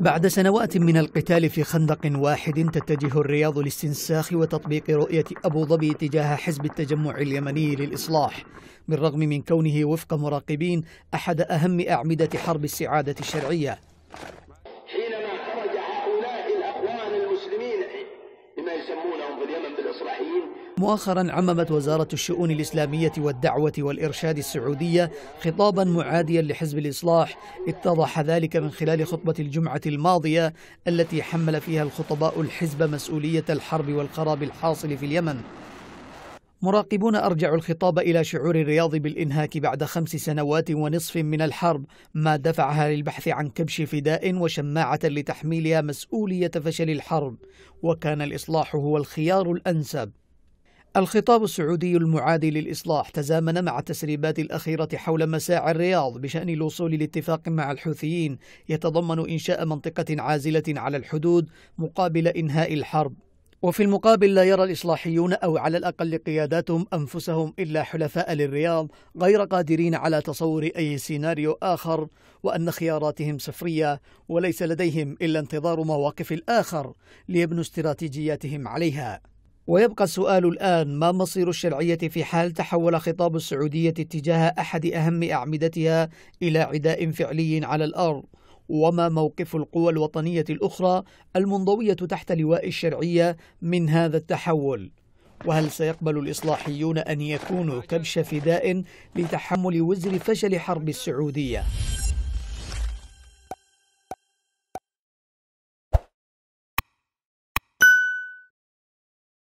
بعد سنوات من القتال في خندق واحد تتجه الرياض لاستنساخ وتطبيق رؤية أبو ظبي تجاه حزب التجمع اليمني للإصلاح بالرغم من كونه وفق مراقبين أحد أهم أعمدة حرب السعادة الشرعية حينما خرج هؤلاء الأخوان المسلمين يسمونهم في اليمن بالإصلاحيين مؤخرا عممت وزارة الشؤون الإسلامية والدعوة والإرشاد السعودية خطابا معاديا لحزب الإصلاح اتضح ذلك من خلال خطبة الجمعة الماضية التي حمل فيها الخطباء الحزب مسؤولية الحرب والخراب الحاصل في اليمن مراقبون أرجعوا الخطاب إلى شعور الرياض بالإنهاك بعد خمس سنوات ونصف من الحرب ما دفعها للبحث عن كبش فداء وشماعة لتحميلها مسؤولية فشل الحرب وكان الإصلاح هو الخيار الأنسب الخطاب السعودي المعادي للإصلاح تزامن مع التسريبات الأخيرة حول مساعي الرياض بشأن الوصول لاتفاق مع الحوثيين يتضمن إنشاء منطقة عازلة على الحدود مقابل إنهاء الحرب وفي المقابل لا يرى الإصلاحيون أو على الأقل قياداتهم أنفسهم إلا حلفاء للرياض غير قادرين على تصور أي سيناريو آخر وأن خياراتهم سفرية وليس لديهم إلا انتظار مواقف الآخر ليبنوا استراتيجياتهم عليها ويبقى السؤال الآن ما مصير الشرعية في حال تحول خطاب السعودية اتجاه أحد أهم أعمدتها إلى عداء فعلي على الأرض وما موقف القوى الوطنية الأخرى المنضوية تحت لواء الشرعية من هذا التحول وهل سيقبل الإصلاحيون أن يكونوا كبش فداء لتحمل وزر فشل حرب السعودية؟